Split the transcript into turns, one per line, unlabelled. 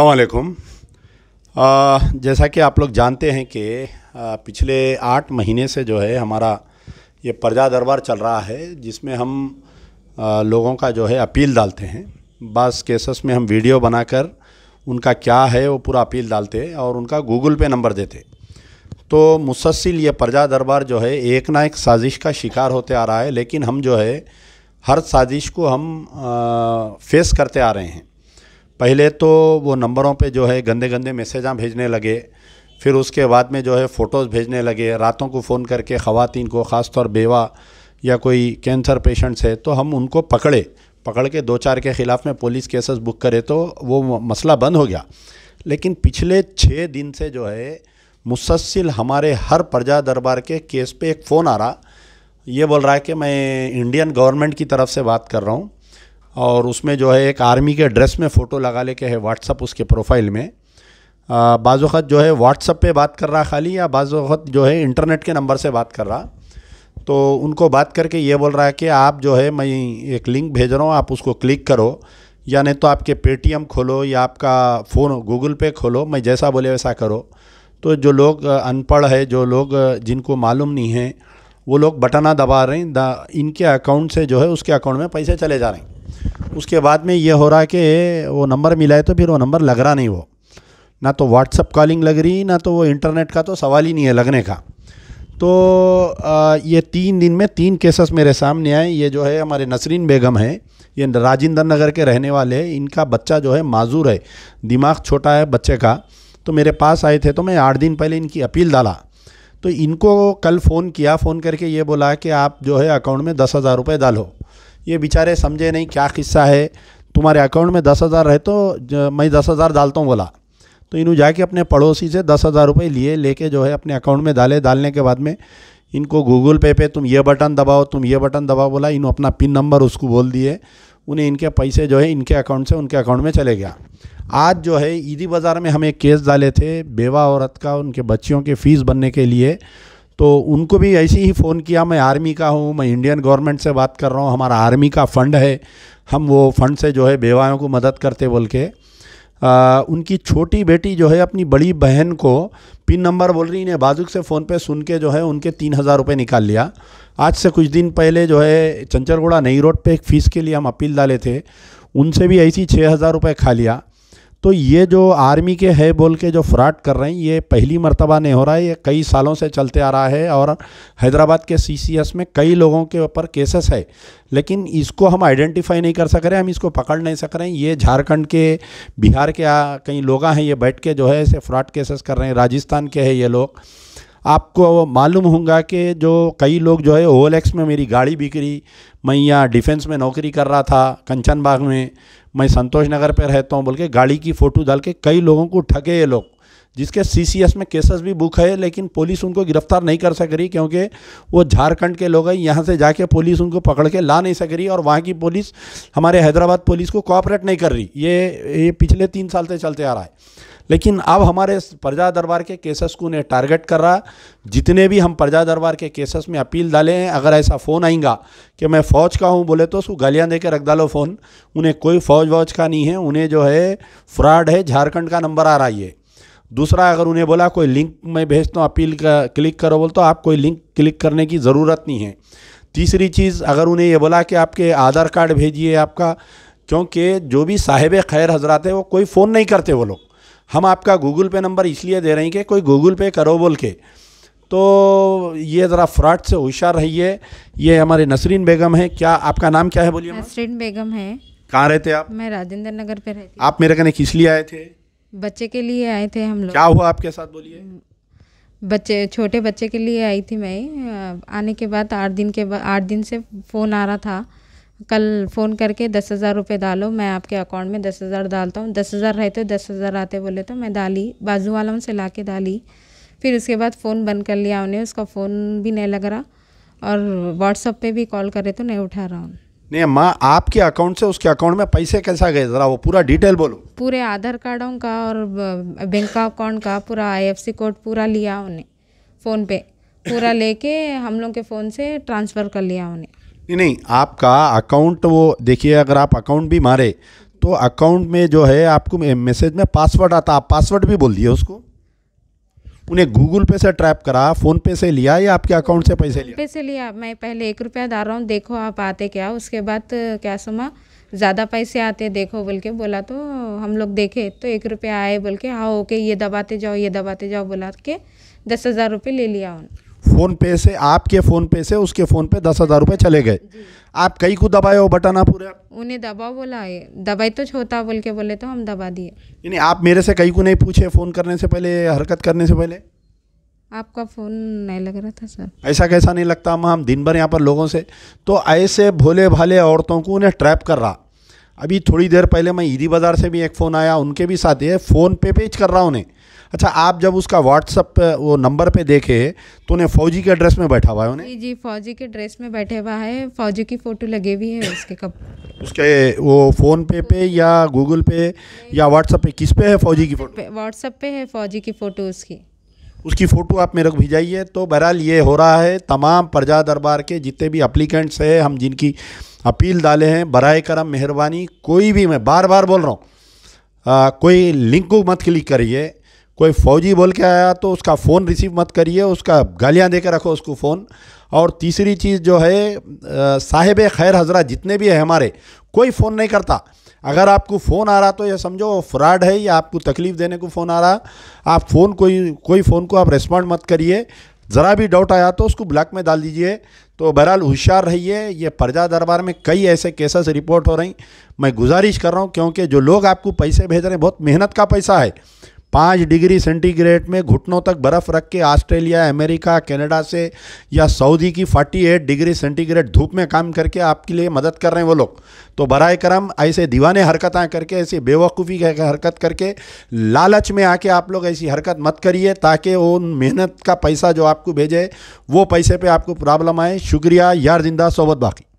अलैक्म जैसा कि आप लोग जानते हैं कि पिछले आठ महीने से जो है हमारा ये प्रजा दरबार चल रहा है जिसमें हम आ, लोगों का जो है अपील डालते हैं बस केसेस में हम वीडियो बनाकर उनका क्या है वो पूरा अपील डालते और उनका गूगल पे नंबर देते तो मुसलसिल ये प्रजा दरबार जो है एक ना एक साजिश का शिकार होते आ रहा है लेकिन हम जो है हर साजिश को हम आ, फेस करते आ रहे हैं पहले तो वो नंबरों पे जो है गंदे गंदे मैसेजा भेजने लगे फिर उसके बाद में जो है फ़ोटोज़ भेजने लगे रातों को फ़ोन करके ख़वान को ख़ास तौर बेवा या कोई कैंसर पेशेंट्स है तो हम उनको पकड़े पकड़ के दो चार के ख़िलाफ़ में पुलिस केसेस बुक करे तो वो मसला बंद हो गया लेकिन पिछले छः दिन से जो है मुसलसिल हमारे हर प्रजा दरबार के केस पे एक फ़ोन आ रहा ये बोल रहा है कि मैं इंडियन गवर्नमेंट की तरफ से बात कर रहा हूँ और उसमें जो है एक आर्मी के ड्रेस में फ़ोटो लगा लेके है व्हाट्सअप उसके प्रोफाइल में बाज़त जो है व्हाट्सअप पे बात कर रहा खाली या बाज़त जो है इंटरनेट के नंबर से बात कर रहा तो उनको बात करके ये बोल रहा है कि आप जो है मैं एक लिंक भेज रहा हूँ आप उसको क्लिक करो या नहीं तो आपके पेटीएम खोलो या आपका फ़ोन गूगल पे खोलो मैं जैसा बोले वैसा करो तो जो लोग अनपढ़ है जो लोग जिनको मालूम नहीं है वो लोग बटना दबा रहे हैं इनके अकाउंट से जो है उसके अकाउंट में पैसे चले जा रहे हैं उसके बाद में ये हो रहा है कि वो नंबर मिला है तो फिर वो नंबर लग रहा नहीं वो ना तो व्हाट्सअप कॉलिंग लग रही ना तो वो इंटरनेट का तो सवाल ही नहीं है लगने का तो ये तीन दिन में तीन केसेस मेरे सामने आए ये जो है हमारे नसरीन बेगम है ये राजेंद्र नगर के रहने वाले हैं इनका बच्चा जो है माजूर है दिमाग छोटा है बच्चे का तो मेरे पास आए थे तो मैं आठ दिन पहले इनकी अपील डाला तो इनको कल फ़ोन किया फ़ोन करके ये बोला कि आप जो है अकाउंट में दस हज़ार रुपये डालो ये बेचारे समझे नहीं क्या किस्सा है तुम्हारे अकाउंट में दस हज़ार रहे तो मैं दस हज़ार डालता हूँ बोला तो इन्हों जाके अपने पड़ोसी से दस हज़ार रुपये लिए लेके जो है अपने अकाउंट में डाले डालने के बाद में इनको गूगल पे पे तुम ये बटन दबाओ तुम ये बटन दबाओ बोला इन्हों अपना पिन नंबर उसको बोल दिए उन्हें इनके पैसे जो है इनके अकाउंट से उनके अकाउंट में चले गया आज जो है ईदी बाज़ार में हम एक केस डाले थे बेवा औरत का उनके बच्चियों के फ़ीस बनने के लिए तो उनको भी ऐसे ही फ़ोन किया मैं आर्मी का हूँ मैं इंडियन गवर्नमेंट से बात कर रहा हूँ हमारा आर्मी का फ़ंड है हम वो फ़ंड से जो है बेवाओं को मदद करते बोल के आ, उनकी छोटी बेटी जो है अपनी बड़ी बहन को पिन नंबर बोल रही इन्हें बाजुक से फ़ोन पे सुन के जो है उनके तीन हज़ार रुपये निकाल लिया आज से कुछ दिन पहले जो है चंचलगोड़ा नई रोड पे एक फ़ीस के लिए हम अपील डाले थे उनसे भी ऐसी छः हज़ार रुपये खा लिया तो ये जो आर्मी के है बोल के जो फ्रॉड कर रहे हैं ये पहली मर्तबा नहीं हो रहा है ये कई सालों से चलते आ रहा है और हैदराबाद के सीसीएस में कई लोगों के ऊपर केसेस है लेकिन इसको हम आइडेंटिफाई नहीं कर सक रहे हम इसको पकड़ नहीं सक रहे हैं ये झारखंड के बिहार के कई लोग हैं ये बैठ के जो है इसे फ्रॉड केसेस कर रहे हैं राजस्थान के हैं ये लोग आपको मालूम होगा कि जो कई लोग जो है ओल एक्स में मेरी गाड़ी बिक्री मैं यहाँ डिफेंस में नौकरी कर रहा था कंचन बाग में मैं संतोष नगर पर रहता हूँ बोल के गाड़ी की फ़ोटो डाल के कई लोगों को ठगे ये लोग जिसके सीसीएस में केसेस भी बुक है लेकिन पुलिस उनको गिरफ्तार नहीं कर सक रही क्योंकि वो झारखंड के लोग हैं यहाँ से जाके पुलिस उनको पकड़ के ला नहीं सक रही और वहाँ की पुलिस हमारे हैदराबाद पुलिस को कॉपरेट नहीं कर रही ये ये पिछले तीन साल से चलते आ रहा है लेकिन अब हमारे प्रजा दरबार के केसेस को उन्हें टारगेट कर रहा जितने भी हम प्रजा दरबार के केसेस में अपील डाले हैं अगर ऐसा फ़ोन आएगा कि मैं फ़ौज का हूँ बोले तो उसको गालियाँ दे के रख डालो फ़ोन उन्हें कोई फ़ौज वौज का नहीं है उन्हें जो है फ्रॉड है झारखंड का नंबर आ रहा है दूसरा अगर उन्हें बोला कोई लिंक मैं भेजता हूँ अपील का क्लिक करो बोल तो आप कोई लिंक क्लिक करने की ज़रूरत नहीं है तीसरी चीज़ अगर उन्हें ये बोला कि आपके आधार कार्ड भेजिए आपका क्योंकि जो भी साहिब खैर हजरात है वो कोई फ़ोन नहीं करते वो लोग हम आपका गूगल पे नंबर इसलिए दे रहे हैं कि कोई गूगल पे करो बोल के तो ये ज़रा फ्रॉड से होशियार रहिए ये हमारे नसरीन बेगम है क्या आपका नाम क्या है बोलिए
नसरीन बेगम है कहाँ रहते आप मैं राजेंद्र नगर पे रहती
आप मेरे कहने किस लिए आए थे
बच्चे के लिए आए थे हम लोग क्या हुआ आपके साथ बोलिए बच्चे छोटे बच्चे के लिए आई थी मैं आने के बाद आठ दिन के बाद आठ दिन से फ़ोन आ रहा था कल फ़ोन करके दस हज़ार रुपये डालो मैं आपके अकाउंट में दस हज़ार डालता हूँ दस हज़ार रहते दस हज़ार आते बोले तो मैं डाली बाजू वालों से ला के डाली फिर उसके बाद फ़ोन बंद कर लिया उन्हें उसका फ़ोन भी नहीं लग रहा और व्हाट्सअप पे भी कॉल करे तो नहीं उठा रहा हूँ
नहीं अम्मा आपके अकाउंट से उसके अकाउंट में पैसे कैसा गए ज़रा वो पूरा डिटेल बोलो
पूरे आधार कार्डों का और बैंक का अकाउंट का पूरा आईएफसी कोड पूरा लिया उन्हें फ़ोन पे पूरा लेके हम लोग के फ़ोन से ट्रांसफ़र कर लिया उन्हें
नहीं नहीं आपका अकाउंट वो देखिए अगर आप अकाउंट भी मारे तो अकाउंट में जो है आपको मैसेज में पासवर्ड आता आप पासवर्ड भी बोल दिए उसको उन्हें गूगल पे से ट्रैप करा फोन पे से लिया या आपके अकाउंट से पैसे लिया
पैसे लिया मैं पहले एक रुपया डाल रहा हूँ देखो आप आते क्या उसके बाद क्या सुमा ज़्यादा पैसे आते देखो बोल के बोला तो हम लोग देखे तो एक रुपया आए बोल के हाँ ओके ये दबाते जाओ ये दबाते जाओ बोला के दस हज़ार रुपये ले लिया उन्होंने
फ़ोन पे से आपके फ़ोन पे से उसके फ़ोन पे दस हज़ार रुपये चले गए आप कई को दबाए हो बटन आप पूरा
उन्हें दबाओ बोला है दबाई तो छोटा बोल के बोले तो हम दबा दिए नहीं आप मेरे
से कई को नहीं पूछे फ़ोन करने से पहले हरकत करने से पहले
आपका फ़ोन नहीं लग रहा था सर
ऐसा कैसा नहीं लगता हम हम दिन भर यहाँ पर लोगों से तो ऐसे भोले भाले औरतों को उन्हें ट्रैप कर रहा अभी थोड़ी देर पहले मैं ईदी बाज़ार से भी एक फ़ोन आया उनके भी साथ ये फ़ोन पे पेज कर रहा उन्हें अच्छा आप जब उसका व्हाट्सअप वो नंबर पे देखे तो उन्हें फौजी के ड्रेस में बैठा हुआ है उन्हें
जी जी फौजी के ड्रेस में बैठे हुआ है फौजी की फ़ोटो लगी हुई है उसके कप
उसके वो फ़ोन पे पे या गूगल पे या व्हाट्सअप पे किस पे है फौजी की फ़ोटो
व्हाट्सअप पे है फौजी की फ़ोटो उसकी
उसकी फ़ोटो आप मेरे को भिजाइए तो बहरहाल ये हो रहा है तमाम प्रजा दरबार के जितने भी अप्लीकेंट्स हैं हम जिनकी अपील डाले हैं बर करम मेहरबानी कोई भी मैं बार बार बोल रहा हूँ कोई लिंक को मत क्लिक करिए कोई फौजी बोल के आया तो उसका फ़ोन रिसीव मत करिए उसका गालियाँ दे के रखो उसको फ़ोन और तीसरी चीज़ जो है साहिब खैर हजरा जितने भी है हमारे कोई फ़ोन नहीं करता अगर आपको फ़ोन आ रहा तो यह समझो फ्रॉड है या आपको तकलीफ़ देने को फ़ोन आ रहा आप फ़ोन कोई कोई फ़ोन को आप रेस्पॉन्ड मत करिए ज़रा भी डाउट आया तो उसको ब्लैक में डाल दीजिए तो बहरहाल होशियार रहिए ये प्रजा दरबार में कई ऐसे केसेस रिपोर्ट हो रही मैं गुजारिश कर रहा हूँ क्योंकि जो लोग आपको पैसे भेज रहे हैं बहुत मेहनत का पैसा है पाँच डिग्री सेंटीग्रेड में घुटनों तक बर्फ़ रख के ऑस्ट्रेलिया अमेरिका कनाडा से या सऊदी की 48 डिग्री सेंटीग्रेड धूप में काम करके आपके लिए मदद कर रहे हैं वो लोग तो बरए करम ऐसे दीवाने हरकतें करके ऐसी बेवकूफ़ी हरकत करके लालच में आके आप लोग ऐसी हरकत मत करिए ताकि वो मेहनत का पैसा जो आपको भेजे वो पैसे पर आपको प्रॉब्लम आए शुक्रिया यार जिंदा सोबत बाकी